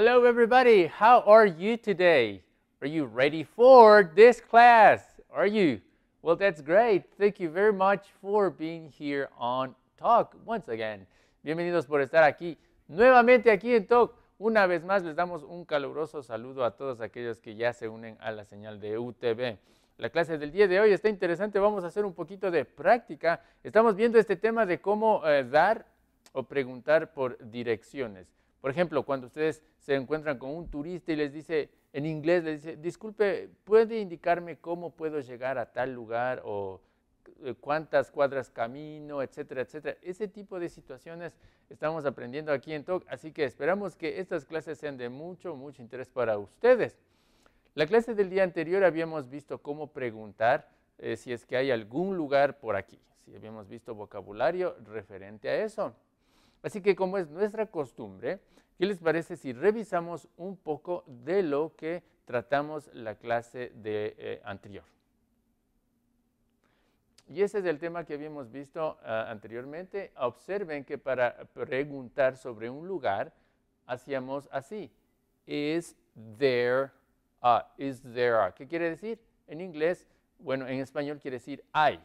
Hello, everybody. How are you today? Are you ready for this class? Are you? Well, that's great. Thank you very much for being here on Talk once again. Bienvenidos por estar aquí nuevamente aquí en Talk. Una vez más les damos un caluroso saludo a todos aquellos que ya se unen a la señal de UTV. La clase del día de hoy está interesante, vamos a hacer un poquito de práctica. Estamos viendo este tema de cómo eh, dar o preguntar por direcciones. Por ejemplo, cuando ustedes se encuentran con un turista y les dice en inglés, les dice, disculpe, ¿puede indicarme cómo puedo llegar a tal lugar o eh, cuántas cuadras camino, etcétera, etcétera? Ese tipo de situaciones estamos aprendiendo aquí en TOC, así que esperamos que estas clases sean de mucho, mucho interés para ustedes. La clase del día anterior habíamos visto cómo preguntar eh, si es que hay algún lugar por aquí, si habíamos visto vocabulario referente a eso. Así que como es nuestra costumbre, ¿qué les parece si revisamos un poco de lo que tratamos la clase de, eh, anterior? Y ese es el tema que habíamos visto ah, anteriormente. Observen que para preguntar sobre un lugar hacíamos así. Is there a? Is there a? ¿Qué quiere decir? En inglés, bueno, en español quiere decir hay.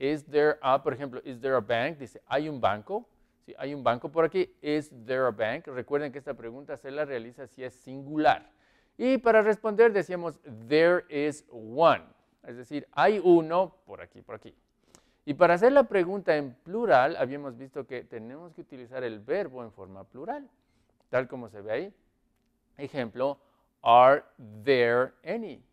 Is there a, por ejemplo, is there a bank? Dice, ¿hay un banco? si hay un banco por aquí, ¿is there a bank? Recuerden que esta pregunta se la realiza si es singular. Y para responder decíamos, there is one. Es decir, hay uno por aquí, por aquí. Y para hacer la pregunta en plural, habíamos visto que tenemos que utilizar el verbo en forma plural, tal como se ve ahí. Ejemplo, are there any?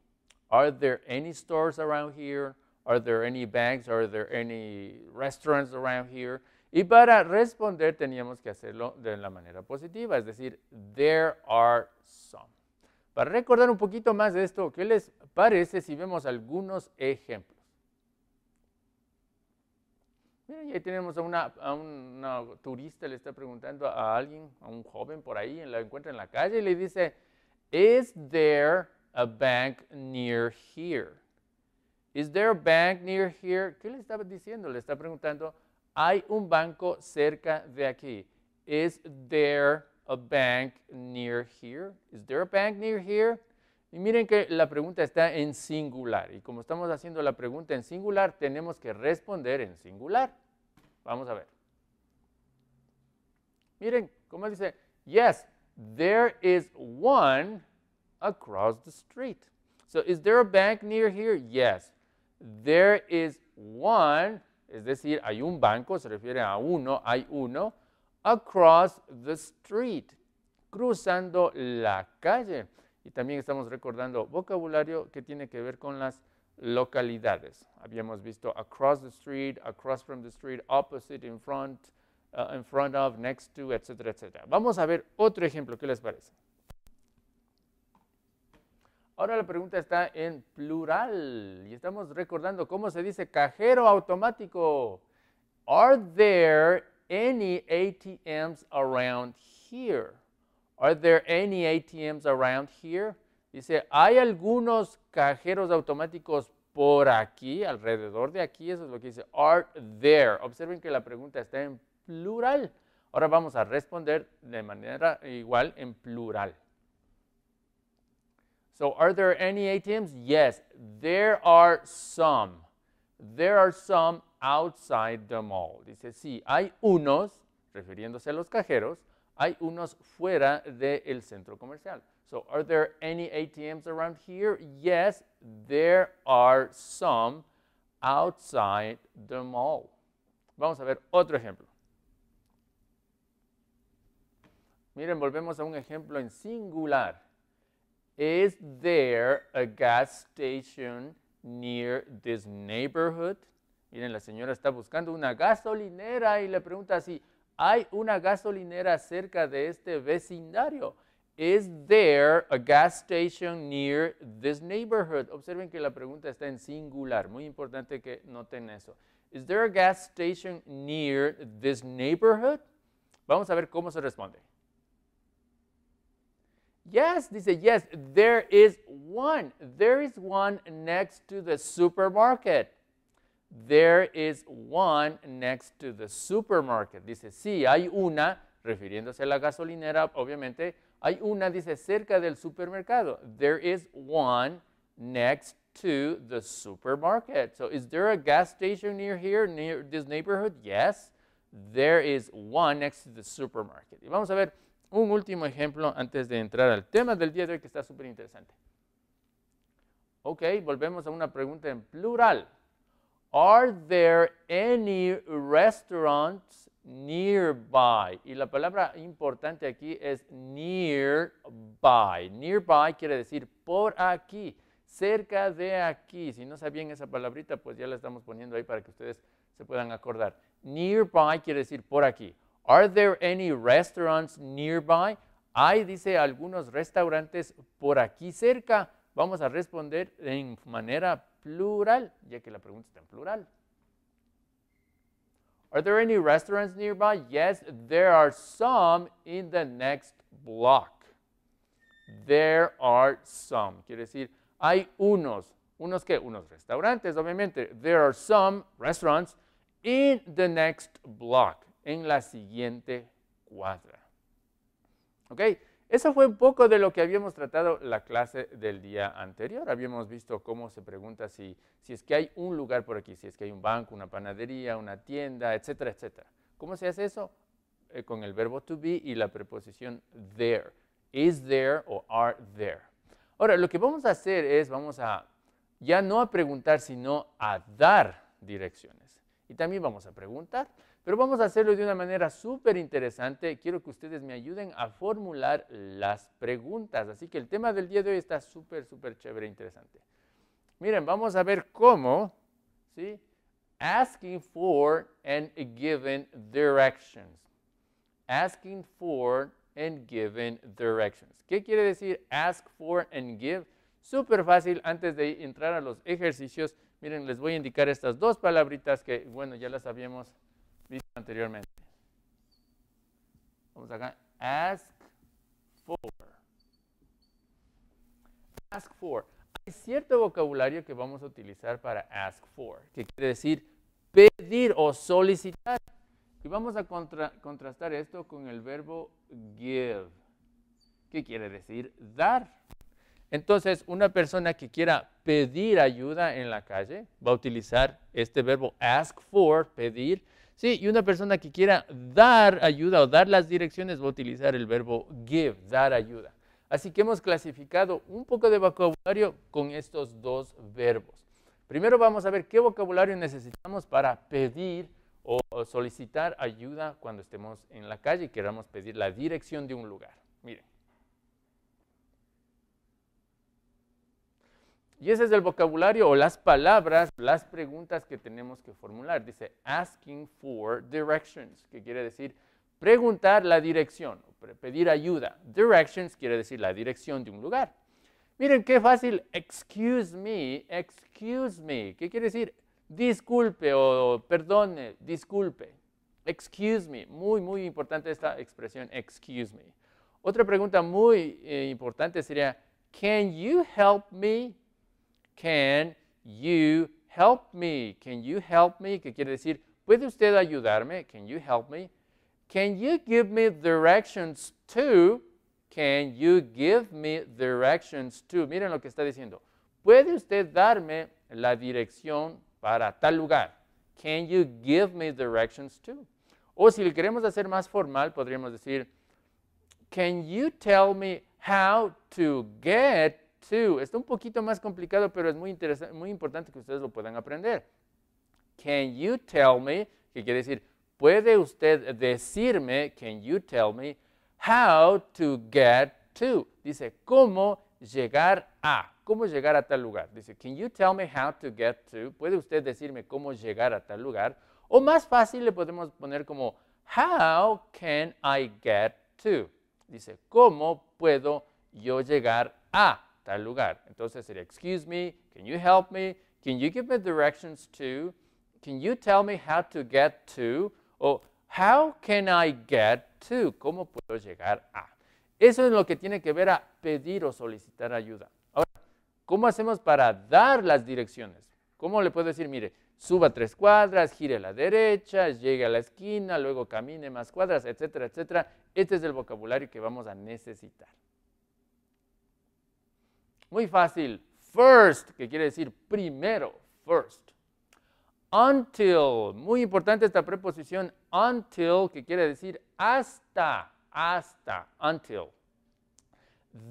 Are there any stores around here? Are there any banks? Are there any restaurants around here? Y para responder teníamos que hacerlo de la manera positiva, es decir, there are some. Para recordar un poquito más de esto, ¿qué les parece si vemos algunos ejemplos? Mira, ahí tenemos a un a una, turista, le está preguntando a alguien, a un joven por ahí, la encuentra en la calle y le dice, ¿Is there a bank near here? ¿Is there a bank near here? ¿Qué le estaba diciendo? Le está preguntando, hay un banco cerca de aquí. Is there a bank near here? Is there a bank near here? Y miren que la pregunta está en singular. Y como estamos haciendo la pregunta en singular, tenemos que responder en singular. Vamos a ver. Miren, ¿cómo dice? Yes, there is one across the street. So is there a bank near here? Yes. There is one es decir, hay un banco, se refiere a uno, hay uno, across the street, cruzando la calle. Y también estamos recordando vocabulario que tiene que ver con las localidades. Habíamos visto across the street, across from the street, opposite, in front, uh, in front of, next to, etcétera, etcétera. Vamos a ver otro ejemplo, ¿qué les parece? Ahora la pregunta está en plural y estamos recordando cómo se dice cajero automático. Are there any ATMs around here? Are there any ATMs around here? Dice, ¿hay algunos cajeros automáticos por aquí, alrededor de aquí? Eso es lo que dice, are there. Observen que la pregunta está en plural. Ahora vamos a responder de manera igual en plural. So are there any ATMs? Yes, there are some. There are some outside the mall. Dice, sí, hay unos, refiriéndose a los cajeros, hay unos fuera del centro comercial. So are there any ATMs around here? Yes, there are some outside the mall. Vamos a ver otro ejemplo. Miren, volvemos a un ejemplo en singular. Is there a gas station near this neighborhood? Miren, la señora está buscando una gasolinera y le pregunta si ¿hay una gasolinera cerca de este vecindario? Is there a gas station near this neighborhood? Observen que la pregunta está en singular, muy importante que noten eso. Is there a gas station near this neighborhood? Vamos a ver cómo se responde. Yes, dice, yes, there is one. There is one next to the supermarket. There is one next to the supermarket. Dice, sí, hay una, refiriéndose a la gasolinera, obviamente, hay una, dice, cerca del supermercado. There is one next to the supermarket. So is there a gas station near here, near this neighborhood? Yes, there is one next to the supermarket. Y vamos a ver un último ejemplo antes de entrar al tema del día de hoy que está súper interesante. Ok, volvemos a una pregunta en plural. Are there any restaurants nearby? Y la palabra importante aquí es nearby. Nearby quiere decir por aquí, cerca de aquí. Si no sabían esa palabrita, pues ya la estamos poniendo ahí para que ustedes se puedan acordar. Nearby quiere decir por aquí. Are there any restaurants nearby? Hay, dice, algunos restaurantes por aquí cerca. Vamos a responder en manera plural, ya que la pregunta está en plural. Are there any restaurants nearby? Yes, there are some in the next block. There are some. Quiere decir, hay unos. ¿Unos qué? Unos restaurantes, obviamente. There are some restaurants in the next block en la siguiente cuadra. ¿Ok? Eso fue un poco de lo que habíamos tratado la clase del día anterior. Habíamos visto cómo se pregunta si, es que hay un lugar por aquí, si es que hay un banco, una panadería, una tienda, etcétera, etcétera. ¿Cómo se hace eso? Eh, con el verbo to be y la preposición there. Is there o are there. Ahora, lo que vamos a hacer es, vamos a ya no a preguntar, sino a dar direcciones. Y también vamos a preguntar. Pero vamos a hacerlo de una manera súper interesante. Quiero que ustedes me ayuden a formular las preguntas. Así que el tema del día de hoy está súper, súper chévere e interesante. Miren, vamos a ver cómo, ¿sí? Asking for and given directions. Asking for and given directions. ¿Qué quiere decir ask for and give? Súper fácil, antes de entrar a los ejercicios, miren, les voy a indicar estas dos palabritas que, bueno, ya las habíamos visto anteriormente. Vamos acá. Ask for. Ask for. Hay cierto vocabulario que vamos a utilizar para ask for, que quiere decir pedir o solicitar. Y vamos a contrastar esto con el verbo give, que quiere decir dar. Entonces, una persona que quiera pedir ayuda en la calle va a utilizar este verbo ask for, pedir, Sí, y una persona que quiera dar ayuda o dar las direcciones va a utilizar el verbo give, dar ayuda. Así que hemos clasificado un poco de vocabulario con estos dos verbos. Primero vamos a ver qué vocabulario necesitamos para pedir o solicitar ayuda cuando estemos en la calle y queramos pedir la dirección de un lugar. Miren, Y ese es el vocabulario o las palabras, las preguntas que tenemos que formular. Dice asking for directions, que quiere decir preguntar la dirección, pedir ayuda. Directions quiere decir la dirección de un lugar. Miren qué fácil, excuse me, excuse me. ¿Qué quiere decir? Disculpe o perdone, disculpe. Excuse me, muy, muy importante esta expresión, excuse me. Otra pregunta muy eh, importante sería, can you help me? Can you help me? Can you help me? Que quiere decir, ¿puede usted ayudarme? Can you help me? Can you give me directions to? Can you give me directions to? Miren lo que está diciendo. ¿Puede usted darme la dirección para tal lugar? Can you give me directions to? O si le queremos hacer más formal, podríamos decir, Can you tell me how to get two. Está un poquito más complicado, pero es muy, interesante, muy importante que ustedes lo puedan aprender. Can you tell me, que quiere decir, ¿puede usted decirme, can you tell me, how to get to? Dice, ¿cómo llegar a? ¿Cómo llegar a tal lugar? Dice, can you tell me how to get to? ¿Puede usted decirme cómo llegar a tal lugar? O más fácil le podemos poner como, how can I get to? Dice, ¿cómo puedo yo llegar a? al lugar. Entonces sería, excuse me, can you help me? Can you give me directions to? Can you tell me how to get to? O how can I get to? ¿Cómo puedo llegar a? Eso es lo que tiene que ver a pedir o solicitar ayuda. Ahora, ¿cómo hacemos para dar las direcciones? ¿Cómo le puedo decir, mire, suba tres cuadras, gire a la derecha, llegue a la esquina, luego camine más cuadras, etcétera, etcétera? Este es el vocabulario que vamos a necesitar. Muy fácil. First, que quiere decir primero, first. Until, muy importante esta preposición until, que quiere decir hasta, hasta, until.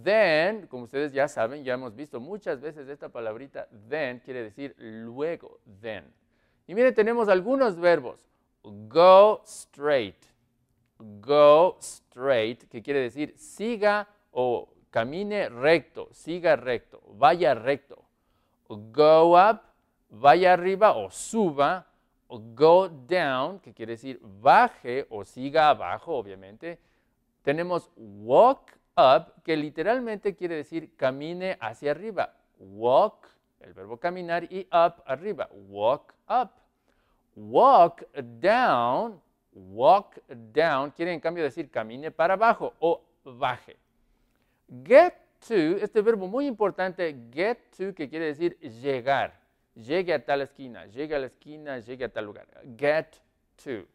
Then, como ustedes ya saben, ya hemos visto muchas veces esta palabrita then, quiere decir luego, then. Y miren, tenemos algunos verbos. Go straight. Go straight, que quiere decir siga o Camine recto, siga recto, vaya recto. Go up, vaya arriba o suba. go down, que quiere decir baje o siga abajo, obviamente. Tenemos walk up, que literalmente quiere decir camine hacia arriba. Walk, el verbo caminar, y up, arriba. Walk up. Walk down, walk down, quiere en cambio decir camine para abajo o baje. Get to, este verbo muy importante, get to, que quiere decir llegar. Llegue a tal esquina, llegue a la esquina, llegue a tal lugar. Get to.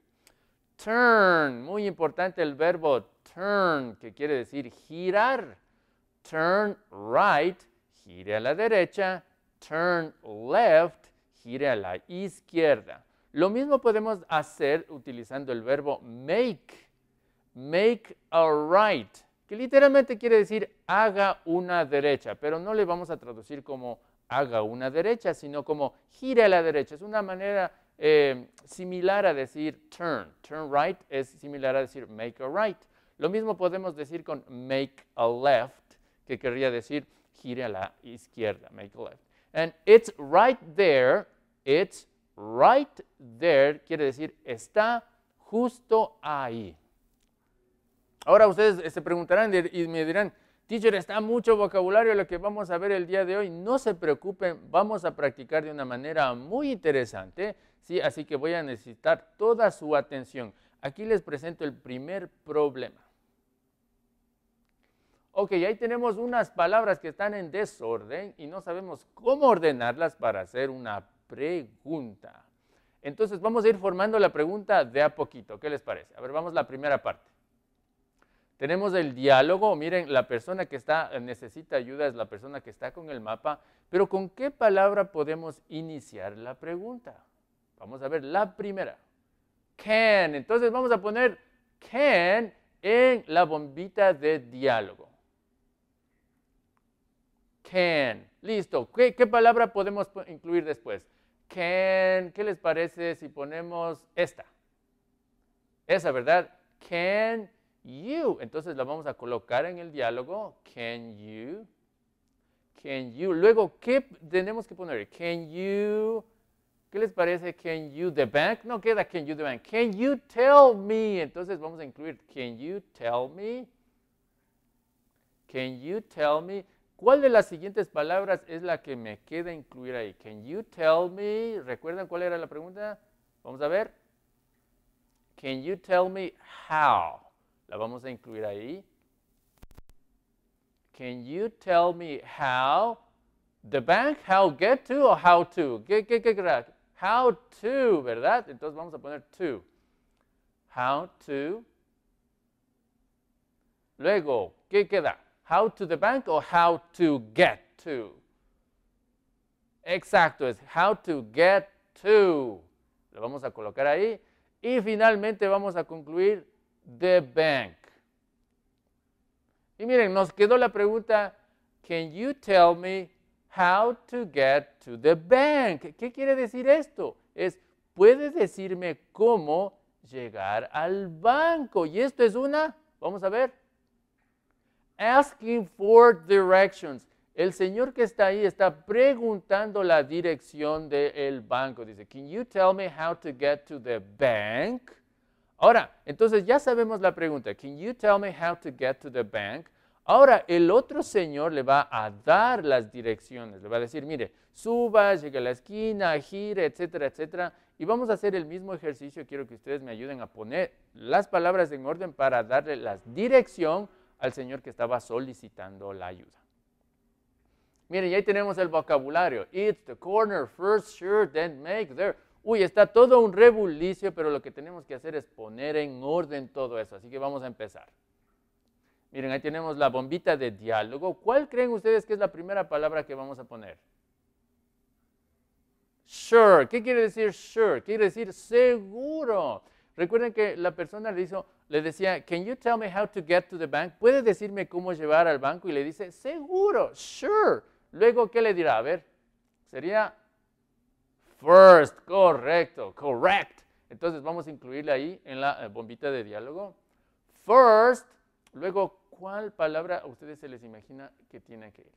Turn, muy importante el verbo turn, que quiere decir girar. Turn right, gire a la derecha. Turn left, gire a la izquierda. Lo mismo podemos hacer utilizando el verbo make. Make a right literalmente quiere decir haga una derecha, pero no le vamos a traducir como haga una derecha, sino como gire a la derecha. Es una manera eh, similar a decir turn. Turn right es similar a decir make a right. Lo mismo podemos decir con make a left, que querría decir gire a la izquierda, make a left. And it's right there, it's right there, quiere decir está justo ahí. Ahora ustedes eh, se preguntarán y me dirán, teacher, está mucho vocabulario lo que vamos a ver el día de hoy. No se preocupen, vamos a practicar de una manera muy interesante, ¿sí? así que voy a necesitar toda su atención. Aquí les presento el primer problema. Ok, ahí tenemos unas palabras que están en desorden y no sabemos cómo ordenarlas para hacer una pregunta. Entonces vamos a ir formando la pregunta de a poquito. ¿Qué les parece? A ver, vamos a la primera parte. Tenemos el diálogo, miren, la persona que está, necesita ayuda es la persona que está con el mapa, pero ¿con qué palabra podemos iniciar la pregunta? Vamos a ver la primera. Can. Entonces vamos a poner can en la bombita de diálogo. Can. Listo. ¿Qué, qué palabra podemos incluir después? Can. ¿Qué les parece si ponemos esta? Esa, ¿verdad? Can you. Entonces la vamos a colocar en el diálogo. Can you? Can you? Luego, ¿qué tenemos que poner? Can you? ¿Qué les parece? Can you the bank? No queda can you the bank. Can you tell me? Entonces vamos a incluir can you tell me? Can you tell me? ¿Cuál de las siguientes palabras es la que me queda incluir ahí? Can you tell me? ¿Recuerdan cuál era la pregunta? Vamos a ver. Can you tell me how? La vamos a incluir ahí. Can you tell me how the bank, how get to o how to? ¿Qué, qué, how to, ¿verdad? Entonces vamos a poner to. How to. Luego, ¿qué queda? How to the bank or how to get to. Exacto, es how to get to. Lo vamos a colocar ahí. Y finalmente vamos a concluir the bank. Y miren, nos quedó la pregunta, can you tell me how to get to the bank? ¿Qué quiere decir esto? Es, puede decirme cómo llegar al banco? Y esto es una, vamos a ver, asking for directions. El señor que está ahí está preguntando la dirección del banco. Dice, can you tell me how to get to the bank? Ahora, entonces ya sabemos la pregunta. Can you tell me how to get to the bank? Ahora el otro señor le va a dar las direcciones, le va a decir, mire, suba, llegue a la esquina, gire, etcétera, etcétera. Y vamos a hacer el mismo ejercicio, quiero que ustedes me ayuden a poner las palabras en orden para darle la dirección al señor que estaba solicitando la ayuda. Miren, y ahí tenemos el vocabulario. It's the corner, first sure, then make there uy, está todo un rebulicio, pero lo que tenemos que hacer es poner en orden todo eso. Así que vamos a empezar. Miren, ahí tenemos la bombita de diálogo. ¿Cuál creen ustedes que es la primera palabra que vamos a poner? Sure. ¿Qué quiere decir sure? Quiere decir seguro. Recuerden que la persona le, le decía, Can you tell me how to get to the bank? ¿Puede decirme cómo llevar al banco? Y le dice, seguro, sure. Luego, ¿qué le dirá? A ver, sería first. Correcto, correct. Entonces vamos a incluirle ahí en la eh, bombita de diálogo. First, luego, ¿cuál palabra a ustedes se les imagina que tiene que ir?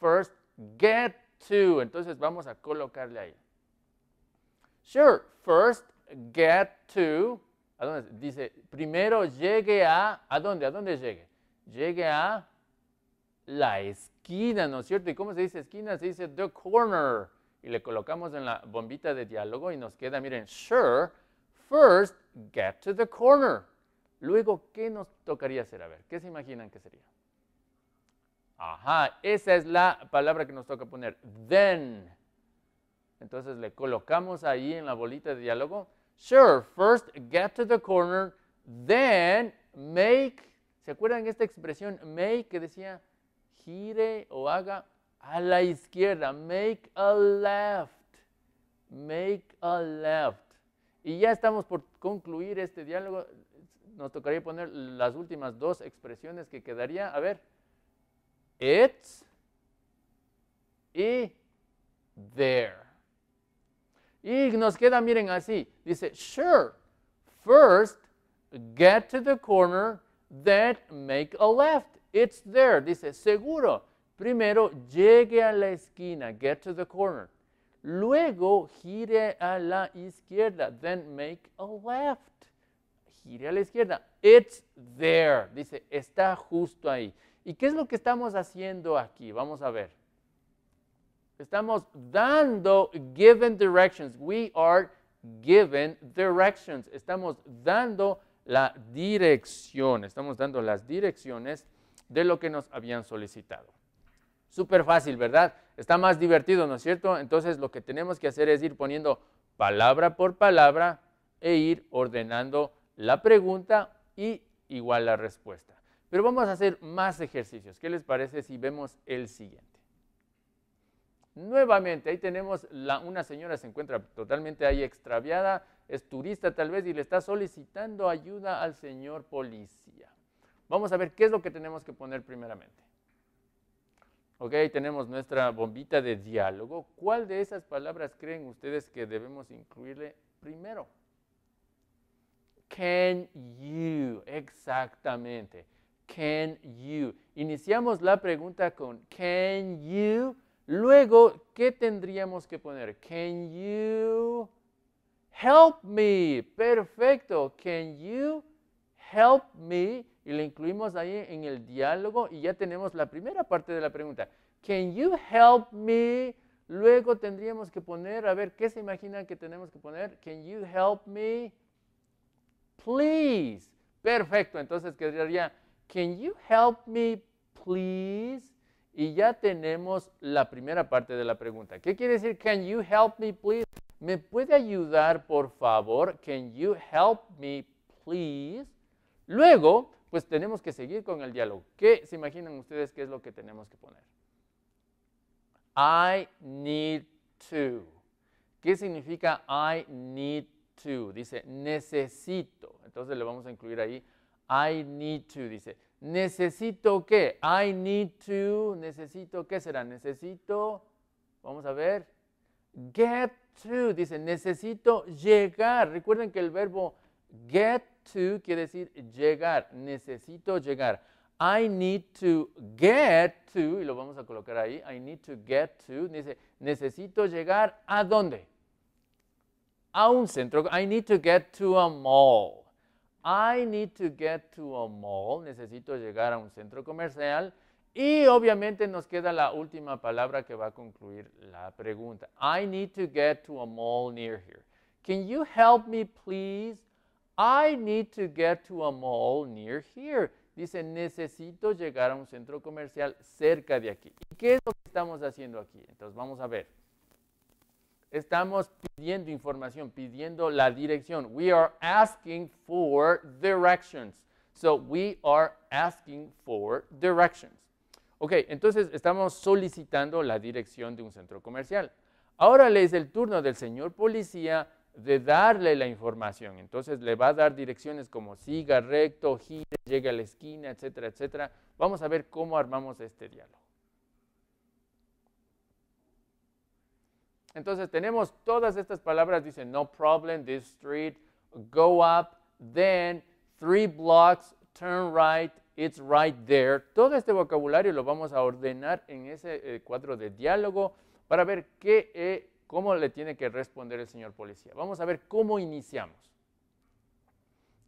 First, get to. Entonces vamos a colocarle ahí. Sure, first, get to. Dice, primero llegue a, ¿a dónde? ¿A dónde llegue? Llegue a la esquina, ¿no es cierto? ¿Y cómo se dice esquina? Se dice the corner y le colocamos en la bombita de diálogo y nos queda, miren, sure, first get to the corner. Luego, ¿qué nos tocaría hacer? A ver, ¿qué se imaginan que sería? Ajá, esa es la palabra que nos toca poner, then. Entonces le colocamos ahí en la bolita de diálogo, sure, first get to the corner, then make, ¿se acuerdan esta expresión make que decía gire o haga a la izquierda, make a left, make a left. Y ya estamos por concluir este diálogo. Nos tocaría poner las últimas dos expresiones que quedaría. A ver, it's y there. Y nos queda, miren, así. Dice, sure, first get to the corner, then make a left. It's there. Dice, seguro Primero, llegue a la esquina, get to the corner. Luego, gire a la izquierda, then make a left. Gire a la izquierda. It's there. Dice, está justo ahí. ¿Y qué es lo que estamos haciendo aquí? Vamos a ver. Estamos dando given directions. We are given directions. Estamos dando la dirección. Estamos dando las direcciones de lo que nos habían solicitado. Súper fácil, ¿verdad? Está más divertido, ¿no es cierto? Entonces lo que tenemos que hacer es ir poniendo palabra por palabra e ir ordenando la pregunta y igual la respuesta. Pero vamos a hacer más ejercicios. ¿Qué les parece si vemos el siguiente? Nuevamente, ahí tenemos una señora se encuentra totalmente ahí extraviada, es turista tal vez y le está solicitando ayuda al señor policía. Vamos a ver qué es lo que tenemos que poner primeramente. Ok, tenemos nuestra bombita de diálogo. ¿Cuál de esas palabras creen ustedes que debemos incluirle primero? Can you, exactamente. Can you. Iniciamos la pregunta con can you. Luego, ¿qué tendríamos que poner? Can you help me? Perfecto. Can you help me? y le incluimos ahí en el diálogo y ya tenemos la primera parte de la pregunta. Can you help me? Luego tendríamos que poner, a ver, ¿qué se imagina que tenemos que poner? Can you help me? Please. Perfecto, entonces quedaría, can you help me, please? Y ya tenemos la primera parte de la pregunta. ¿Qué quiere decir, can you help me, please? ¿Me puede ayudar, por favor? Can you help me, please? Luego, pues tenemos que seguir con el diálogo. ¿Qué se imaginan ustedes qué es lo que tenemos que poner? I need to. ¿Qué significa I need to? Dice necesito. Entonces le vamos a incluir ahí I need to. Dice necesito qué. I need to. Necesito qué será. Necesito. Vamos a ver. Get to. Dice necesito llegar. Recuerden que el verbo get to quiere decir llegar, necesito llegar. I need to get to, y lo vamos a colocar ahí, I need to get to, dice, necesito llegar a dónde? A un centro. I need to get to a mall. I need to get to a mall, necesito llegar a un centro comercial. Y obviamente nos queda la última palabra que va a concluir la pregunta. I need to get to a mall near here. Can you help me please? I need to get to a mall near here. Dice, necesito llegar a un centro comercial cerca de aquí. ¿Y qué es lo que estamos haciendo aquí? Entonces, vamos a ver. Estamos pidiendo información, pidiendo la dirección. We are asking for directions. So, we are asking for directions. Ok, entonces estamos solicitando la dirección de un centro comercial. Ahora le es el turno del señor policía de darle la información. Entonces le va a dar direcciones como siga recto, gire, llega a la esquina, etcétera, etcétera. Vamos a ver cómo armamos este diálogo. Entonces tenemos todas estas palabras, dice no problem, this street, go up, then, three blocks, turn right, it's right there. Todo este vocabulario lo vamos a ordenar en ese eh, cuadro de diálogo para ver qué, es eh, ¿Cómo le tiene que responder el señor policía? Vamos a ver cómo iniciamos.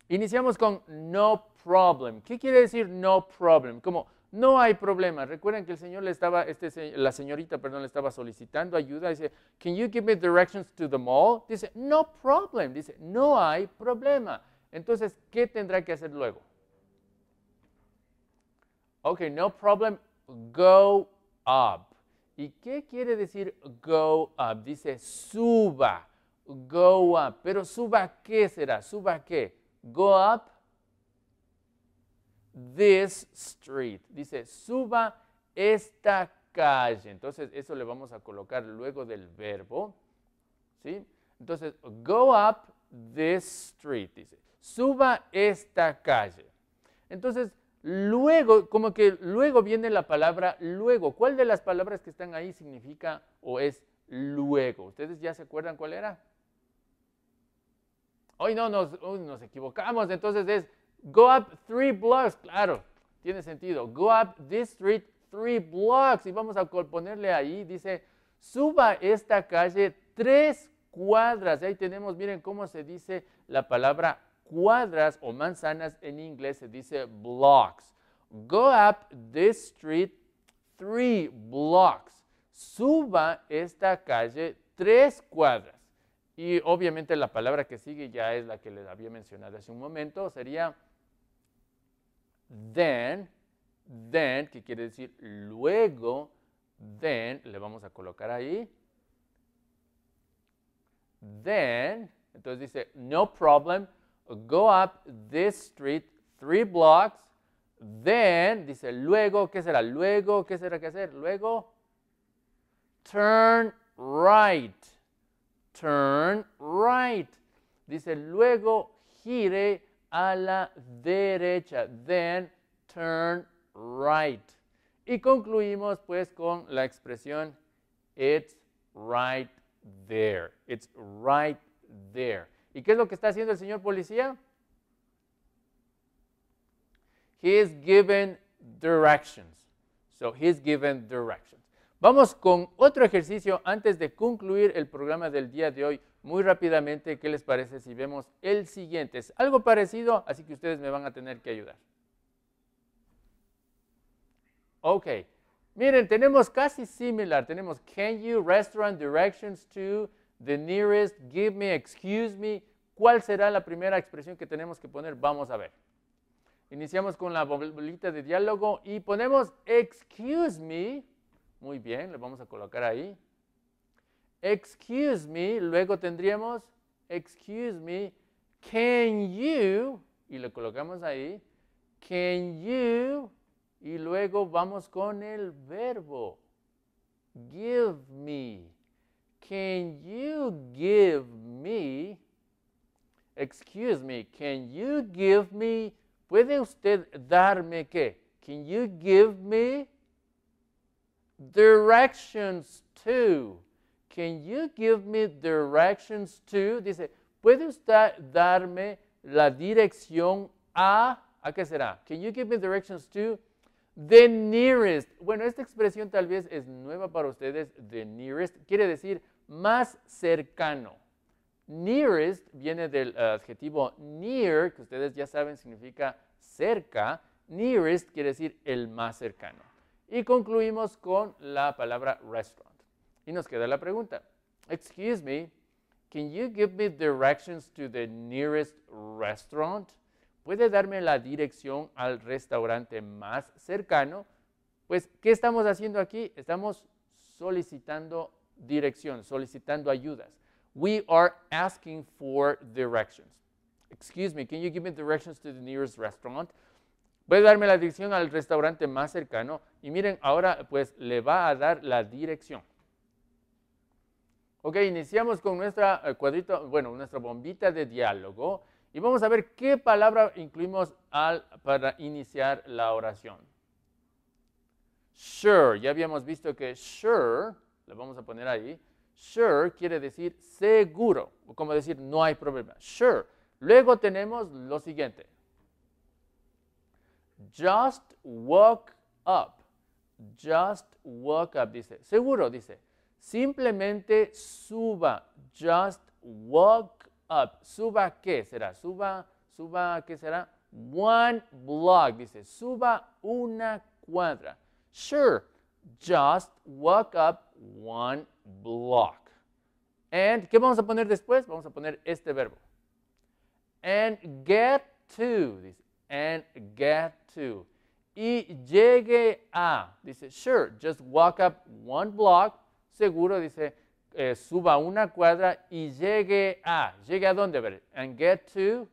Iniciamos con no problem. ¿Qué quiere decir no problem? Como no hay problema. Recuerden que el señor le estaba, este, la señorita, perdón, le estaba solicitando ayuda. Dice, can you give me directions to the mall? Dice, no problem. Dice, no hay problema. Entonces, ¿qué tendrá que hacer luego? Ok, no problem, go up. ¿Y qué quiere decir go up? Dice suba, go up. Pero suba qué será? Suba qué? Go up this street. Dice suba esta calle. Entonces eso le vamos a colocar luego del verbo. ¿sí? Entonces go up this street. Dice suba esta calle. Entonces Luego, como que luego viene la palabra luego. ¿Cuál de las palabras que están ahí significa o es luego? ¿Ustedes ya se acuerdan cuál era? Hoy no nos, equivocamos, entonces es go up three blocks, claro, tiene sentido. Go up this street three blocks y vamos a ponerle ahí, dice, suba esta calle tres cuadras. Ahí tenemos, miren cómo se dice la palabra cuadras o manzanas en inglés se dice blocks. Go up this street three blocks. Suba esta calle tres cuadras. Y obviamente la palabra que sigue ya es la que les había mencionado hace un momento, sería then, then, que quiere decir luego, then, le vamos a colocar ahí, then, entonces dice, no problem, go up this street three blocks, then, dice, luego, ¿qué será? Luego, ¿qué será que hacer? Luego, turn right, turn right. Dice, luego gire a la derecha, then turn right. Y concluimos pues con la expresión, it's right there, it's right there. ¿Y qué es lo que está haciendo el señor policía? He is given directions. So he is given directions. Vamos con otro ejercicio antes de concluir el programa del día de hoy. Muy rápidamente, ¿qué les parece si vemos el siguiente? Es algo parecido, así que ustedes me van a tener que ayudar. Ok. Miren, tenemos casi similar. Tenemos can you, restaurant, directions to, the nearest, give me, excuse me. ¿Cuál será la primera expresión que tenemos que poner? Vamos a ver. Iniciamos con la bolita de diálogo y ponemos excuse me. Muy bien, le vamos a colocar ahí. Excuse me, luego tendríamos excuse me, can you, y le colocamos ahí, can you, y luego vamos con el verbo, give me. Can you give me, excuse me, can you give me, ¿puede usted darme qué? Can you give me directions to? Can you give me directions to? Dice, ¿puede usted darme la dirección a? ¿A qué será? Can you give me directions to? The nearest. Bueno, esta expresión tal vez es nueva para ustedes. The nearest quiere decir más cercano. Nearest viene del eh, adjetivo near, que ustedes ya saben significa cerca. Nearest quiere decir el más cercano. Y concluimos con la palabra restaurant. Y nos queda la pregunta. Excuse me, can you give me directions to the nearest restaurant? ¿Puede darme la dirección al restaurante más cercano? Pues, ¿qué estamos haciendo aquí? Estamos solicitando dirección, solicitando ayudas. We are asking for directions. Excuse me, can you give me directions to the nearest restaurant? Puede darme la dirección al restaurante más cercano y miren, ahora pues le va a dar la dirección. Ok, iniciamos con nuestra eh, cuadrito, bueno, nuestra bombita de diálogo y vamos a ver qué palabra incluimos al, para iniciar la oración. Sure, ya habíamos visto que sure le vamos a poner ahí. Sure quiere decir seguro, o como decir no hay problema. Sure. Luego tenemos lo siguiente. Just walk up. Just walk up, dice. Seguro, dice. Simplemente suba. Just walk up. ¿Suba qué será? Suba, suba, ¿qué será? One block, dice. Suba una cuadra. Sure, just walk up one block. And, ¿qué vamos a poner después? Vamos a poner este verbo. And get to, dice, and get to. Y llegue a, dice, sure, just walk up one block. Seguro, dice, eh, suba una cuadra y llegue a. ¿Llegue a dónde? ver, and get to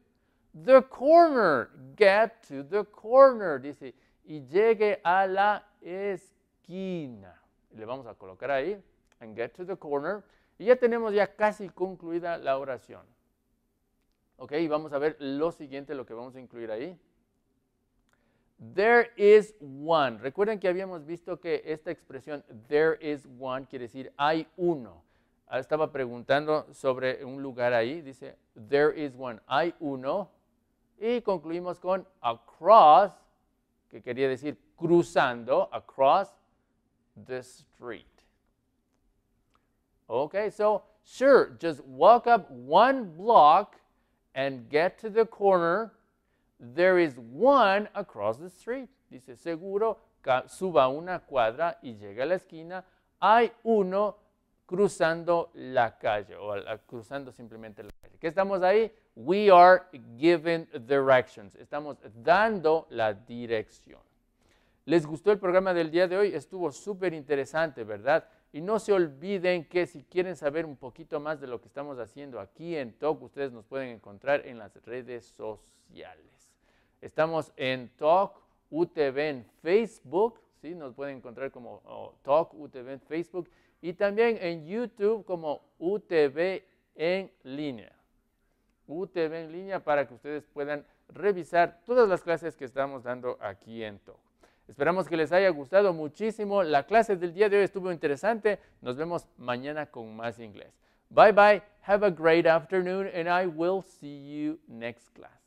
the corner. Get to the corner, dice, y llegue a la esquina le vamos a colocar ahí, and get to the corner, y ya tenemos ya casi concluida la oración. Ok, y vamos a ver lo siguiente, lo que vamos a incluir ahí. There is one. Recuerden que habíamos visto que esta expresión there is one quiere decir hay uno. Ah, estaba preguntando sobre un lugar ahí, dice there is one, hay uno. Y concluimos con across, que quería decir cruzando, across this street. Okay, so sure, just walk up one block and get to the corner. There is one across the street. Dice, seguro, suba una cuadra y llega a la esquina. Hay uno cruzando la calle o cruzando simplemente la calle. ¿Qué estamos ahí? We are given directions. Estamos dando la dirección. ¿Les gustó el programa del día de hoy? Estuvo súper interesante, ¿verdad? Y no se olviden que si quieren saber un poquito más de lo que estamos haciendo aquí en Talk, ustedes nos pueden encontrar en las redes sociales. Estamos en Talk UTV en Facebook, ¿sí? nos pueden encontrar como TOC UTV en Facebook y también en YouTube como UTV en línea. UTV en línea para que ustedes puedan revisar todas las clases que estamos dando aquí en Talk. Esperamos que les haya gustado muchísimo. La clase del día de hoy estuvo interesante. Nos vemos mañana con más inglés. Bye bye. Have a great afternoon and I will see you next class.